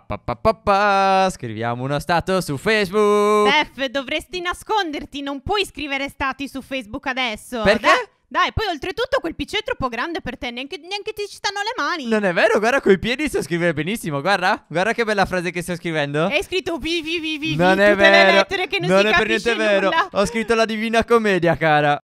Pa, pa, pa, Scriviamo uno stato su Facebook. Bef, dovresti nasconderti, non puoi scrivere stati su Facebook adesso. Perché? Dai. Dai, poi oltretutto quel piccio è troppo grande per te, neanche, neanche, ti ci stanno le mani. Non è vero, guarda, coi piedi so scrivere benissimo, guarda. Guarda che bella frase che sto scrivendo. Hai scritto vivi vivi vi non tutte è vero. le lettere che non, non si capisce Non è per niente vero, ho scritto la Divina Commedia, cara.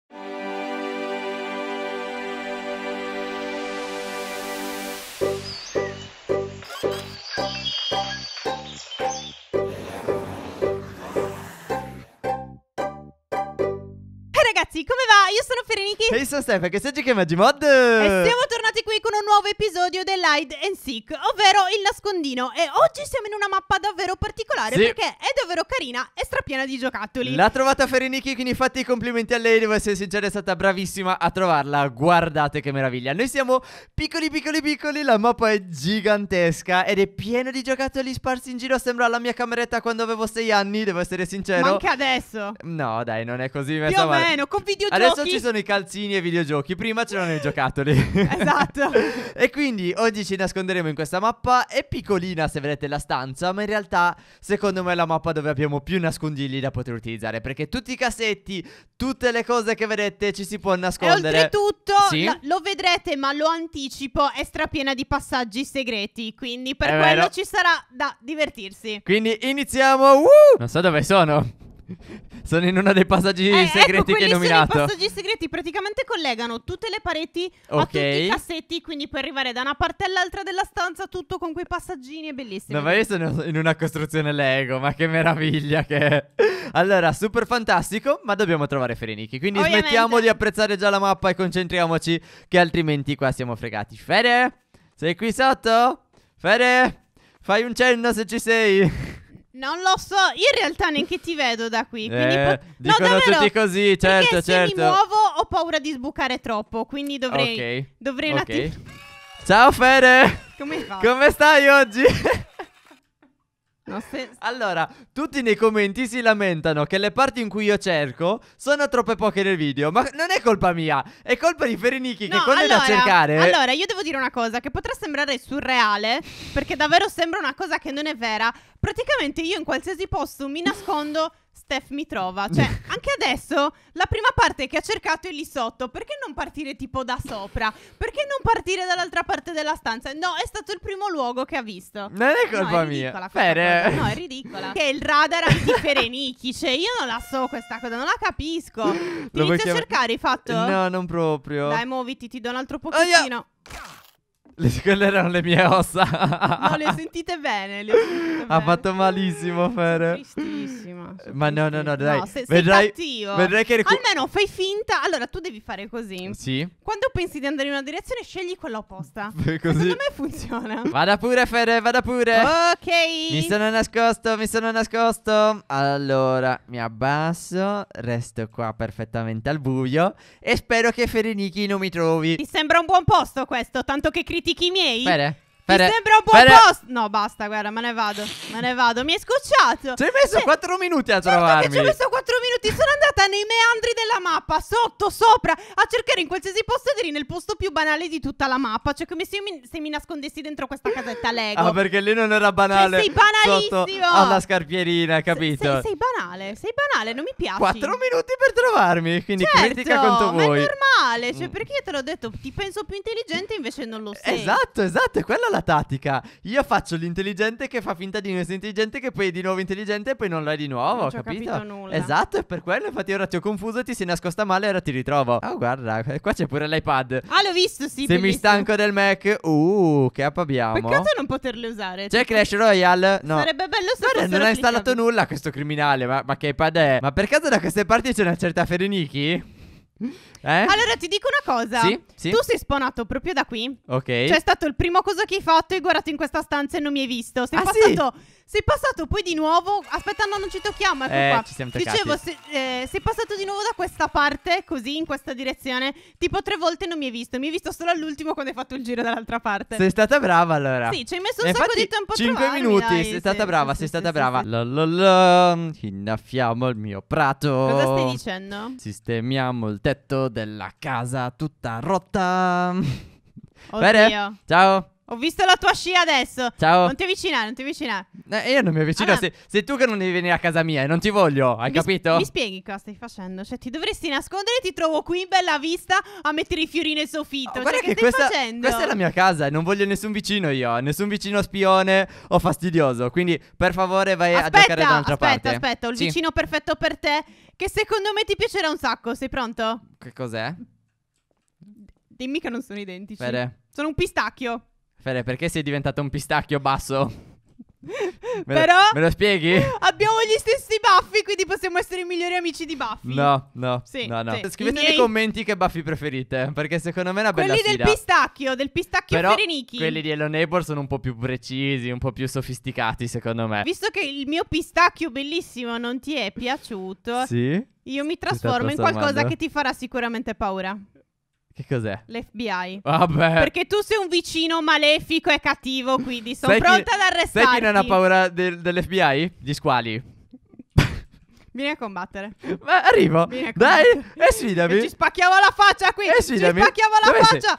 io sono Fereniki. E io sono Stefano, che sei GK Magimod. E siamo tornati tornati qui con un nuovo episodio dell'Hide and Seek, ovvero il nascondino. E oggi siamo in una mappa davvero particolare sì. perché è davvero carina e strapiena di giocattoli. L'ha trovata Ferenichi, quindi fatti i complimenti a lei, devo essere sincera, è stata bravissima a trovarla. Guardate che meraviglia. Noi siamo piccoli, piccoli, piccoli, la mappa è gigantesca ed è piena di giocattoli sparsi in giro. Sembra la mia cameretta quando avevo sei anni, devo essere sincero. Ma anche adesso. No, dai, non è così. Più o meno, con videogiochi. Adesso ci sono i calzini e i videogiochi, prima c'erano i giocattoli. esatto esatto. e quindi oggi ci nasconderemo in questa mappa. È piccolina se vedete la stanza, ma in realtà secondo me è la mappa dove abbiamo più nascondigli da poter utilizzare. Perché tutti i cassetti, tutte le cose che vedete ci si può nascondere. E oltretutto, sì? la, lo vedrete, ma lo anticipo, è strapiena di passaggi segreti. Quindi per è quello vero. ci sarà da divertirsi. Quindi iniziamo. Uh! Non so dove sono. Sono in uno dei passaggi eh, ecco, segreti ecco, che hai nominato. Sono I passaggi segreti praticamente collegano tutte le pareti okay. a tutti i cassetti, quindi puoi arrivare da una parte all'altra della stanza, tutto con quei passaggini, è bellissimo. No, ma io sono in una costruzione Lego, ma che meraviglia che è. Allora, super fantastico, ma dobbiamo trovare Fereniki, quindi Ovviamente. smettiamo di apprezzare già la mappa e concentriamoci, che altrimenti qua siamo fregati. Fede, sei qui sotto? Fede, fai un cenno se ci sei. Non lo so, io in realtà neanche ti vedo da qui. Quindi eh, pot- dicono no, tutti così, certo, Perché certo. Se mi certo. muovo ho paura di sbucare troppo, quindi dovrei, okay. dovrei okay. un attimo... Ciao Fede! Come, Come stai oggi? se... Allora, tutti nei commenti si lamentano che le parti in cui io cerco sono troppe poche nel video, ma non è colpa mia, è colpa di Ferenichi no, che quando allora, è da cercare... Allora, io devo dire una cosa che potrà sembrare surreale, perché davvero sembra una cosa che non è vera. Praticamente io in qualsiasi posto mi nascondo... Steph mi trova. Cioè, anche adesso la prima parte che ha cercato è lì sotto. Perché non partire tipo da sopra? Perché non partire dall'altra parte della stanza? No, è stato il primo luogo che ha visto. Non è colpa no, è ridicola, mia. No, è ridicola. che il radar antiferenichi. Cioè, io non la so questa cosa, non la capisco. Ti Lo inizio a cercare, hai fatto? No, non proprio. Dai, muoviti, ti do un altro pochettino. Oh, yeah. Le, quelle erano le mie ossa. no, le sentite bene. Le sentite ha bene. fatto malissimo, mm, Fer. Tristissima. Ma no, no, no, dai. No, se, vedrai, vedrai che ricu- Almeno fai finta. Allora, tu devi fare così. Sì. Quando pensi di andare in una direzione, scegli quella opposta. così. Secondo me funziona. Vada pure, Fer, vada pure. Ok. Mi sono nascosto, mi sono nascosto. Allora, mi abbasso. Resto qua perfettamente al buio. E spero che Fereniki non mi trovi. Ti sembra un buon posto questo, tanto che critico dimentichi i miei? Bene. Mi sembra un buon Fere. post. No, basta, guarda, me ne vado. Me ne vado. Mi hai scocciato. Ci hai messo 4 cioè, minuti a certo trovarmi. Ci ho messo quattro minuti. Sono andata nei meandri della mappa, sotto, sopra, a cercare in qualsiasi posto di lì nel posto più banale di tutta la mappa. Cioè, come se, mi, se mi nascondessi dentro questa casetta Lego. Ah, perché lì non era banale. Cioè, sei banalissimo. alla scarpierina, capito? Sei, sei, banale, sei banale, non mi piace. Quattro minuti per trovarmi, quindi certo, critica contro ma voi. Ma è normale, cioè mm. perché io te l'ho detto, ti penso più intelligente invece non lo sei. Esatto, esatto, è quella la tattica. Io faccio l'intelligente che fa finta di non essere intelligente, che poi è di nuovo intelligente e poi non lo è di nuovo, non capito? capito nulla. Esatto, è per quello, infatti ora ti ho confuso, ti sei nascosta male e ora ti ritrovo. Oh, guarda, eh, qua c'è pure l'iPad. Ah, l'ho visto, sì. Se bellissimo. mi stanco del Mac, uh, che app abbiamo. Peccato non poterle usare. C'è Clash Royale? No. Sarebbe bello se Guarda, non ha installato nulla questo criminale, ma ma, che che è? Ma per caso da queste parti c'è una certa Ferenichi? Eh? Allora ti dico una cosa. Sì, sì. Tu sei spawnato proprio da qui. Ok. Cioè, è stato il primo coso che hai fatto. E guardato in questa stanza e non mi hai visto. Sei ah, passato. Sì? Sei passato poi di nuovo. Aspetta, no, non ci tocchiamo. Ecco eh, qua. Ci siamo toccati. Dicevo, se, eh, sei passato di nuovo da questa parte, così, in questa direzione. Tipo tre volte non mi hai visto. Mi hai visto solo all'ultimo quando hai fatto il giro dall'altra parte. Sei stata brava allora. Sì, ci hai messo un Infatti, sacco di tempo a 5 trovarmi, minuti. Dai, sei stata sì, brava, sì, sei sì, stata brava. Lololol, innaffiamo il mio prato. Cosa stai dicendo? Sistemiamo il tetto della casa tutta rotta. Oddio. Bene, ciao. Ho visto la tua scia adesso. Ciao. Non ti avvicinare, non ti avvicinare. Eh, io non mi avvicino. Allora. Se, sei tu che non devi venire a casa mia e non ti voglio, hai mi capito? Sp mi spieghi cosa stai facendo? Cioè, ti dovresti nascondere e ti trovo qui in bella vista a mettere i fiori nel soffitto. Oh, guarda che, che, stai questa, questa, è la mia casa e non voglio nessun vicino io. Nessun vicino spione o fastidioso. Quindi, per favore, vai aspetta, a giocare da un'altra parte. Aspetta, aspetta, ho il sì. vicino perfetto per te. Che secondo me ti piacerà un sacco. Sei pronto? Che cos'è? Dimmi che non sono identici. Bene. Sono un pistacchio. Fede, perché sei diventato un pistacchio basso? Me Però lo, me lo spieghi? Abbiamo gli stessi baffi, quindi possiamo essere i migliori amici di baffi. No, no, sì, no, no. Sì. Scrivete nei miei... commenti che baffi preferite, perché secondo me è una bella quelli Quelli del pistacchio, del pistacchio Però Ferenichi. quelli di Hello Neighbor sono un po' più precisi, un po' più sofisticati, secondo me. Visto che il mio pistacchio bellissimo non ti è piaciuto, sì? io mi trasformo in qualcosa che ti farà sicuramente paura. Che cos'è? L'FBI. Vabbè. Perché tu sei un vicino malefico e cattivo, quindi sono sai pronta chi, ad arrestarti. Sai chi non ha paura del, dell'FBI? Gli squali. Vieni a combattere. Ma arrivo. Dai, e sfidami. E ci spacchiamo la faccia qui. E sfidami. Ci spacchiamo la Dove faccia.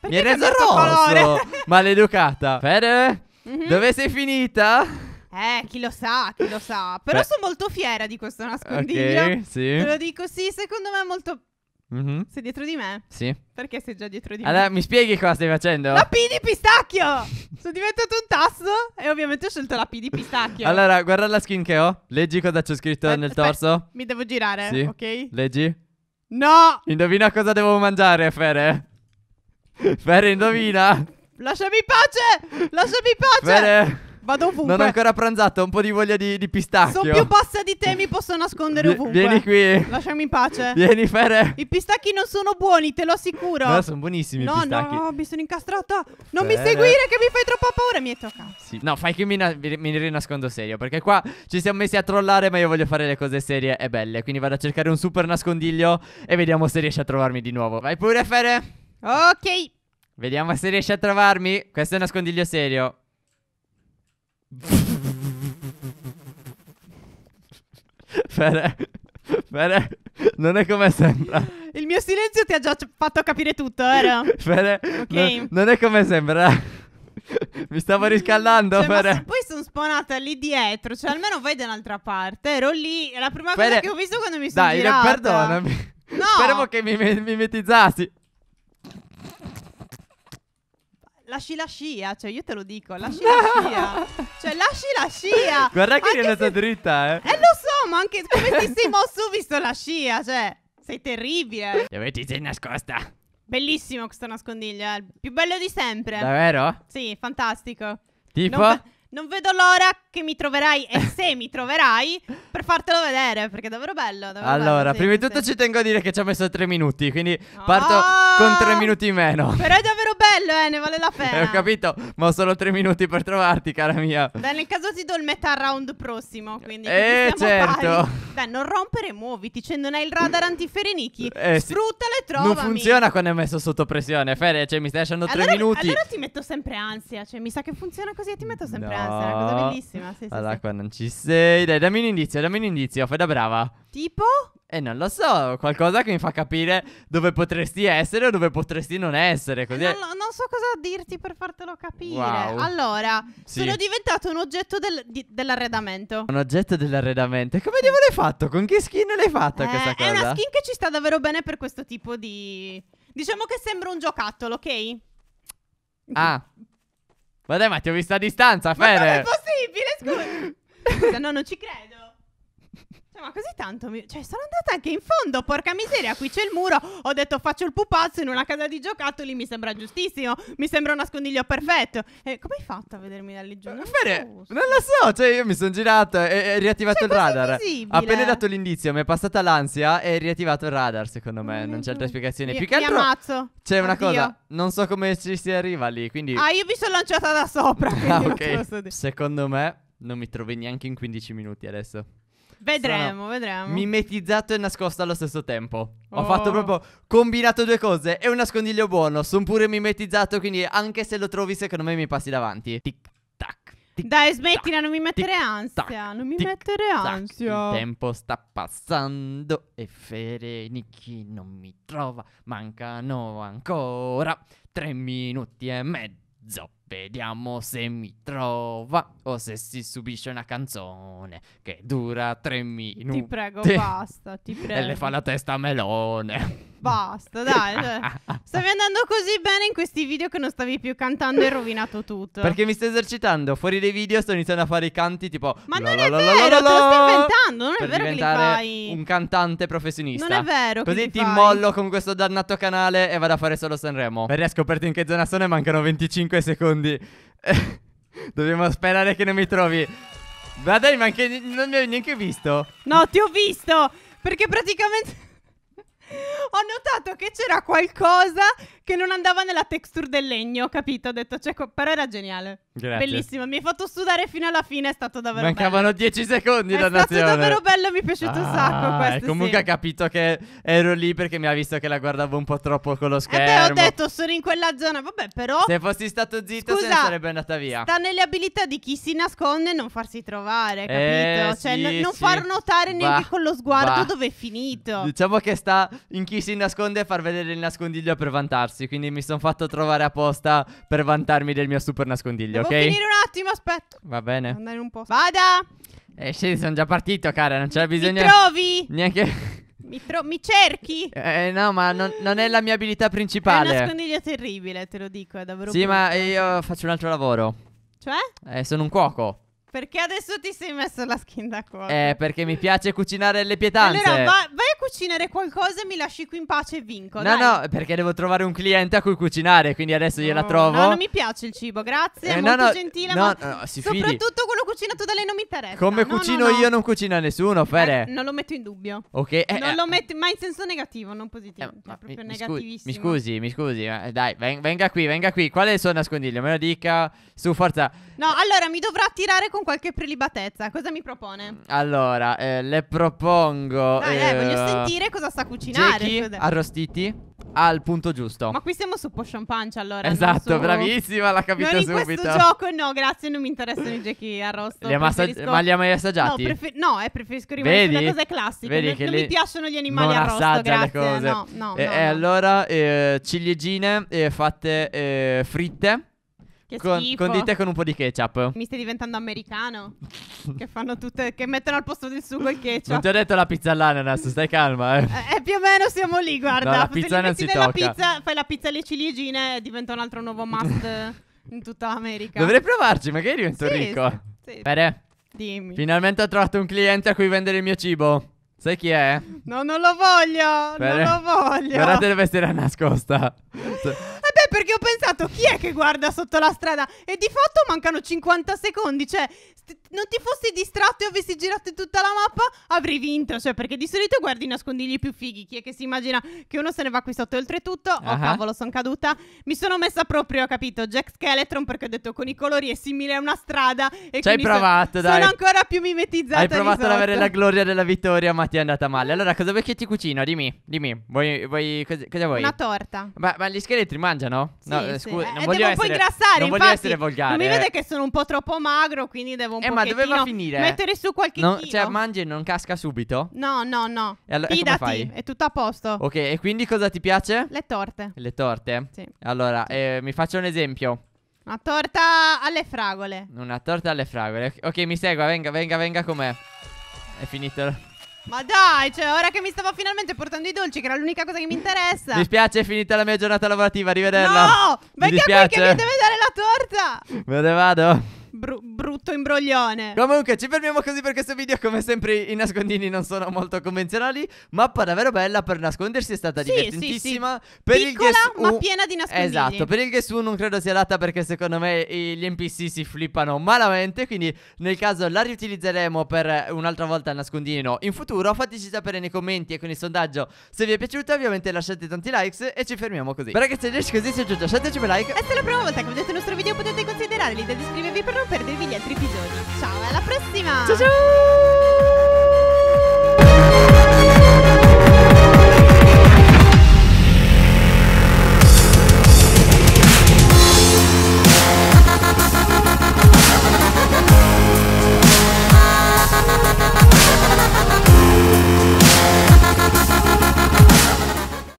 Mi hai reso rosso. Maleducata. Fede, mm-hmm. dove sei finita? Eh, chi lo sa, chi lo sa. Però sono molto fiera di questo nascondiglio. Ok, sì. Te lo dico, sì, secondo me è molto Mm-hmm. Sei dietro di me? Sì. Perché sei già dietro di allora, me? Allora, mi spieghi cosa stai facendo? La P di pistacchio! Sono diventato un tasso e ovviamente ho scelto la P di pistacchio. allora, guarda la skin che ho. Leggi cosa c'è scritto aspetta, nel torso. Aspetta. Mi devo girare, sì. ok? Leggi. No! Indovina cosa devo mangiare, Fere. Fere, indovina. Lasciami pace! Lasciami pace! Fere. Vado ovunque. Non ho ancora pranzato, ho un po' di voglia di, di pistacchio. So più bassa di te, mi posso nascondere ovunque. Vieni qui. Lasciami in pace. Vieni, Fere. I pistacchi non sono buoni, te lo assicuro. No, sono buonissimi no, i pistacchi. No, no, mi sono incastrata. Non Fere. mi seguire, che mi fai troppa paura. Mi hai toccato. Sì. No, fai che mi, mi rinascondo serio. Perché qua ci siamo messi a trollare, ma io voglio fare le cose serie e belle. Quindi vado a cercare un super nascondiglio e vediamo se riesce a trovarmi di nuovo. Vai pure, Fere. Ok. Vediamo se riesce a trovarmi. Questo è un nascondiglio serio. Fede, Fede, non è come sembra. Il mio silenzio ti ha già fatto capire tutto, vero? Fede, okay. no, non è come sembra. Mi stavo riscaldando, cioè, Fede. poi sono spawnata lì dietro, cioè almeno vai da un'altra parte. Ero lì, è la prima Fede, cosa che ho visto quando mi sono Dai, girata. perdonami. No. Speriamo che mi, mimetizzassi lasci la scia, cioè io te lo dico, lasci la scia. cioè lasci la scia. Guarda che è andata se... dritta, eh. Eh lo so, ma anche come ti sei mosso visto la scia, cioè sei terribile. Dove ti sei nascosta? Bellissimo questo nascondiglio, eh. il più bello di sempre. Davvero? Sì, fantastico. Tipo? Non, non vedo l'ora che mi troverai e se mi troverai per fartelo vedere, perché è davvero bello. Davvero allora, bello, sì, prima di tutto ci tengo a dire che ci ho messo tre minuti, quindi no! parto con tre minuti in meno. Però è davvero quello è, ne vale la pena. Eh, ho capito, ma ho solo tre minuti per trovarti, cara mia. Beh, nel caso ti do il metà round prossimo, quindi... Eh, certo. Dai, non rompere, muoviti, cioè non hai il radar antiferenichi. Eh, Sfruttale e trovami. Non funziona quando è messo sotto pressione, Fede, cioè mi stai lasciando allora, tre minuti. Allora ti metto sempre ansia, cioè mi sa che funziona così e ti metto sempre no. ansia, è una cosa bellissima. Sì, sì, allora, sì. qua non ci sei. Dai, dammi un indizio, dammi un indizio, fai da brava. Tipo? E eh, non lo so, qualcosa che mi fa capire dove potresti essere o dove potresti non essere. Così... Non, non, so cosa dirti per fartelo capire. Wow. Allora, sì. sono diventato un oggetto del, di, dell'arredamento. Un oggetto dell'arredamento? E come devo l'hai fatto? Con che skin l'hai fatta eh, questa cosa? È una skin che ci sta davvero bene per questo tipo di... Diciamo che sembra un giocattolo, ok? Ah. Vabbè, ma ti ho visto a distanza, Fede. Ma come è possibile? Scusa. no, non ci credo ma così tanto mi... Cioè, sono andata anche in fondo, porca miseria, qui c'è il muro. Ho detto faccio il pupazzo in una casa di giocattoli, mi sembra giustissimo. Mi sembra un nascondiglio perfetto. E come hai fatto a vedermi da lì giù? Eh, non, Bene, non lo so, cioè io mi sono girato e, e riattivato cioè, il radar. Visibile. Appena dato l'indizio, mi è passata l'ansia e riattivato il radar, secondo me. Non c'è altra mm. spiegazione. Più che altro... Mi ammazzo. C'è una cosa, non so come ci si arriva lì, quindi... Ah, io mi sono lanciata da sopra, ah, ok. Secondo me non mi trovi neanche in 15 minuti adesso. Vedremo, Sono vedremo. Mimetizzato e nascosto allo stesso tempo. Oh. Ho fatto proprio combinato due cose. È un nascondiglio buono. Sono pure mimetizzato. Quindi anche se lo trovi, secondo me mi passi davanti. Tic tac. Dai, smettila, non mi mettere ansia. non mi mettere ansia. Il tempo sta passando e Ferenichi non mi trova. Mancano ancora tre minuti e mezzo. Vediamo se mi trova o se si subisce una canzone che dura tre minuti. Ti prego, basta, ti prego. E le fa la testa a melone. Basta, dai. Cioè, stavi andando così bene in questi video che non stavi più cantando e rovinato tutto. Perché mi sto esercitando. Fuori dai video sto iniziando a fare i canti tipo... Ma non è vero, te lo sto inventando. Non è vero che li fai. un cantante professionista. Non è vero Così ti mollo con questo dannato canale e vado a fare solo Sanremo. Perché ha scoperto in che zona sono e mancano 25 secondi. Dobbiamo sperare che non mi trovi. Ma dai, ma anche... non mi hai neanche visto. No, ti ho visto. Perché praticamente ho notato che c'era qualcosa che non andava nella texture del legno, capito? Ho detto, cioè, però era geniale. Grazie. Bellissimo, mi hai fatto sudare fino alla fine, è stato davvero Mancavano bello. 10 secondi, è dannazione. È stato davvero bello, mi è piaciuto ah, un sacco ah, questo, Comunque sì. ha capito che ero lì perché mi ha visto che la guardavo un po' troppo con lo schermo. Eh beh, ho detto, sono in quella zona, vabbè, però... Se fossi stato zitto, Scusa, se ne sarebbe andata via. sta nelle abilità di chi si nasconde non farsi trovare, eh, capito? Eh, cioè, sì, n- non sì. far notare neanche con lo sguardo bah. dove è finito. Diciamo che sta in chi si nasconde e far vedere il nascondiglio per vantarsi ragazzi, quindi mi sono fatto trovare apposta per vantarmi del mio super nascondiglio, Devo ok? Devo finire un attimo, aspetta. Va bene. Andare un po'. Vada! Eh sì, sono già partito, cara, non c'è bisogno... Mi trovi! Neanche... Mi, tro- mi, cerchi? Eh, no, ma non, non, è la mia abilità principale. È un nascondiglio terribile, te lo dico, è davvero Sì, brutto. ma io faccio un altro lavoro. Cioè? Eh, sono un cuoco. Perché adesso ti sei messo la skin da cuore? Eh, perché mi piace cucinare le pietanze. Allora, va, vai a cucinare qualcosa e mi lasci qui in pace e vinco. No, dai. no, perché devo trovare un cliente a cui cucinare, quindi adesso gliela oh, trovo. No, non mi piace il cibo, grazie. Eh, è no, molto no, gentile. No, ma no, si fidi. Soprattutto quello cucinato da lei non mi interessa. Come no, cucino io non cucina nessuno, Fere. Eh, non lo metto in dubbio. Ok. Eh, non eh. lo metto, ma in senso negativo, non positivo. Eh, cioè, proprio mi, negativissimo. Mi scusi, mi scusi. Eh, dai, venga qui, venga qui. Qual è il suo nascondiglio? Me lo dica su forza. No, allora mi dovrà tirare con con qualche prelibatezza. Cosa mi propone? Allora, eh, le propongo. Dai, eh, voglio sentire cosa sta cucinando. Cioè, Arrostiti al punto giusto. Ma qui siamo su Potion Punch allora. Esatto, su... bravissima, l'ha capita non subito. in questo gioco no, grazie, non mi interessano i giochi arrosto. Li preferisco... Ma li ha mai assaggiati? No, prefer... no eh, preferisco rimanere Vedi? sulle cose classiche. Vedi non, li... mi piacciono gli animali non arrosto, grazie. Le cose. No, no, eh, no, eh, allora, eh, ciliegine eh, fatte eh, fritte che con, schifo. Condite con un po' di ketchup. Mi stai diventando americano? che fanno tutte. Che mettono al posto del sugo il ketchup. Non ti ho detto la pizza all'ananas, stai calma. Eh, eh, eh più o meno siamo lì, guarda. No, la pizza Se non si tocca. Pizza, fai la pizza alle ciliegine, diventa un altro nuovo must in tutta l'America. Dovrei provarci, magari divento sì, ricco. Sì, sì. Bene. Dimmi. Finalmente ho trovato un cliente a cui vendere il mio cibo. Sai chi è? No, non lo voglio. Bene. Non lo voglio. Guarda, dove si era nascosta. beh, perché ho pensato chi è che guarda sotto la strada? E di fatto mancano 50 secondi. Cioè, non ti fossi distratto e avessi girato tutta la mappa, avrei vinto. Cioè, perché di solito guardi i nascondigli più fighi. Chi è che si immagina che uno se ne va qui sotto? E oltretutto, uh-huh. oh cavolo, sono caduta. Mi sono messa proprio, ho capito? Jack Skeletron, perché ho detto con i colori è simile a una strada. E Ci hai provato, sono, dai. Sono ancora più mimetizzata. Hai provato ad avere la gloria della vittoria, ma ti è andata male. Allora, cosa vuoi che ti cucino? Dimmi, dimmi. Vuoi, vuoi cosa, cosa, vuoi? Una torta. Ma, ma gli scheletri mangiano no? Sì, no, eh, sì. scusa, eh, non eh, voglio devo essere, un po' ingrassare, non voglio essere volgare. Non mi eh. vede che sono un po' troppo magro, quindi devo un po' eh, ma doveva finire. mettere su qualche no, chilo. Cioè, mangi e non casca subito? No, no, no. E allora, Fidati, è tutto a posto. Ok, e quindi cosa ti piace? Le torte. Le torte? Sì. Allora, eh, mi faccio un esempio. Una torta alle fragole. Una torta alle fragole. Ok, mi segua, venga, venga, venga com'è. È finito. Ma dai, cioè, ora che mi stavo finalmente portando i dolci, che era l'unica cosa che mi interessa. Mi dispiace, è finita la mia giornata lavorativa. Arrivederla. No, perché qui che mi deve dare la torta. Me ne vado brutto imbroglione. Comunque, ci fermiamo così per questo video. Come sempre, i nascondini non sono molto convenzionali. Mappa davvero bella per nascondersi, è stata sì, divertentissima. Sì, sì. Per Piccola, il guess ma U... piena di nascondini. Esatto, per il guess 1 non credo sia adatta perché secondo me gli NPC si flippano malamente. Quindi, nel caso, la riutilizzeremo per un'altra volta il nascondino in futuro. Fateci sapere nei commenti e con il sondaggio se vi è piaciuta. Ovviamente, lasciate tanti likes e ci fermiamo così. Beh, ragazzi, se così, si è giunto, lasciateci un like. E se è la prima volta che vedete il nostro video potete considerare l'idea di iscrivervi per non perdere gli altri altri episodi. Ciao, alla prossima! Ciao ciao!